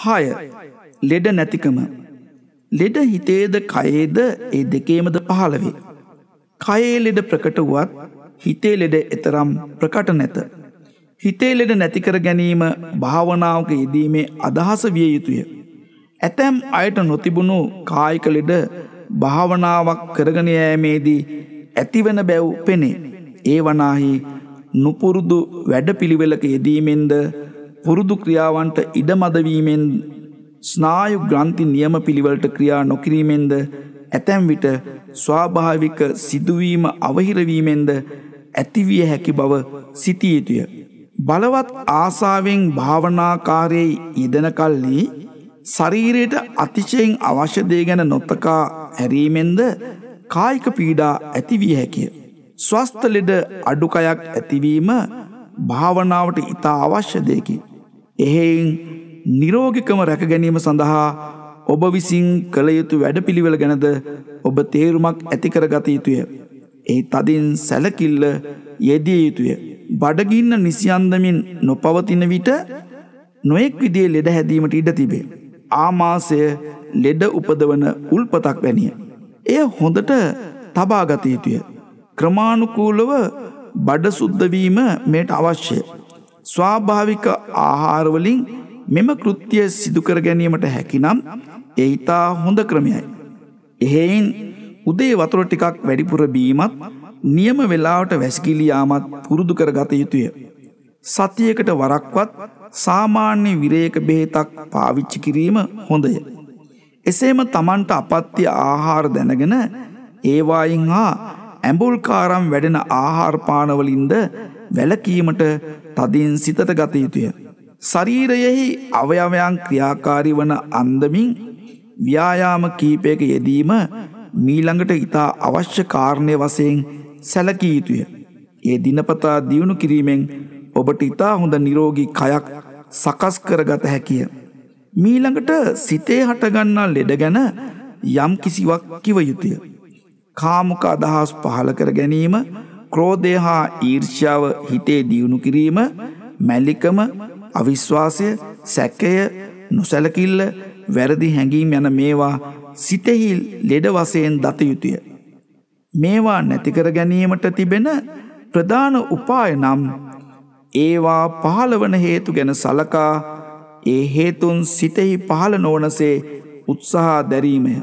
හය ලෙඩ නැතිකම ලෙඩ හිතේද කයේද ඒ දෙකේමද පහළවේ. කයේ ලෙඩ ප්‍රකට වුවත් හිතේ ලෙඩ එතරම් ප්‍රකට නැත. හිතේ ලෙඩ නැතිකර ගැනීම භාවනාවක යෙදීමේ අදහස විය යුතුය. ඇතැම් අයට නොතිබුණු කායික ලෙඩ භාවනාවක් කරගෙන යෑමේදී ඇතිවන බැව් පෙනේ. ඒ වනාහි නුපුරුදු වැඩ පිළිවෙලක යෙදීමෙන්ද පුරුදු ක්‍රියාවන්ට ඉඩමදවීමෙන් ස්නායු ග්‍රන්ථි නියම පිළිවලට ක්‍රියා නොකිරීමෙන්ද ඇතැම් විට ස්වාභාවික සිදුවීම අවහිරවීමෙන්ද ඇතිවිය හැකි බව සිතිය යුතුය. බලවත් ආසාවෙන් භාවනාකාරයේ යෙදෙන කල්ලි ශරීරයට අතිශයෙන් අවශ්‍ය දේ ගැන නොත්තකා හැරීමෙන්ද කායික පීඩා ඇතිවිය හැකිය. ස්වස්ත ලෙඩ අඩුකයක් ඇතිවීම භාවනාවට ඉතා අවශ්‍ය දෙයකි. එහෙයින් නිරෝගිකම රැකගැනීම සඳහා ඔබ විසින් කළ යුතු වැඩපිළිවෙල ගැනද ඔබ තේරුමක් ඇතිකර ගත යුතුය. ඒ තදින් සැලකිල්ල යෙදිය යුතුය. බඩගින්න නිසියන්දමින් නොපවතින විට නොයෙක් විදිේ ලෙඩ හැදීමට ඉඩ තිබේ. ආමාසය ලෙඩ උපදවන උල්පතක් වැනිය. එය හොඳට තබාගත යුතුය. ක්‍රමාණුකූලව බඩ සුද්ධවීම මෙයට අවශ්‍යය. ස්වාභාවික ආහාරවලින් මෙම කෘත්‍යය සිදුකර ගැනීමට හැකිනම් ඒ ඉතා හොඳ ක්‍රමයයි. එහෙයින් උදේ වතුර ටිකක් වැඩිපුර බීමත් නියම වෙලාවට වැසිකිලියයාමත් පුරුදු කර ගත යුතුය. සතියකට වරක්වත් සාමාන්‍ය විරේක බෙහෙතක් පාවිච්චි කිරීම හොඳය. එසේම තමන්ට අපත්‍ය ආහාර දැනගෙන ඒවායින් හා ඇඹුල්කාරම් වැඩෙන ආහාරපානවලින්ද වැලකීමට තදින් සිතට ගත යුතුය. ශරීරයෙහි අවයවයන් ක්‍රියාකාරී වන අන්දමින් ව්‍යායාම කීපයක යෙදීම මීළඟට ඉතා අවශ්‍ය කාරණය වසයෙන් සැලකී යුතුය. ඒ දිනපතා දියුණු කිරීමෙන් ඔබට ඉතා හොඳ නිරෝගී කයක් සකස් කරගත හැකිය. මීළඟට සිතේ හටගන්නා ලෙඩ ගැන යම් කිසිවක් කිව යුතුය. කාමුක අදහස් පහල කර ගැනීම ක්‍රෝධය හා ඊර්ෂ්‍යාව හිතේ දියුණු කිරීම මැල්ලිකම අවිශ්වාසය සැකය නොසැලකිල්ල වැරදි හැඟීම් යන මේවා සිතෙහි ලෙඩ වසයෙන් දතයුතුය. මේවා නැතිකර ගැනීමට තිබෙන ප්‍රධාන උපාය නම් ඒවා පහළවන හේතු ගැන සලකා ඒ හේතුන් සිතෙහි පහළ නෝනසේ උත්සාහා දැරීමය.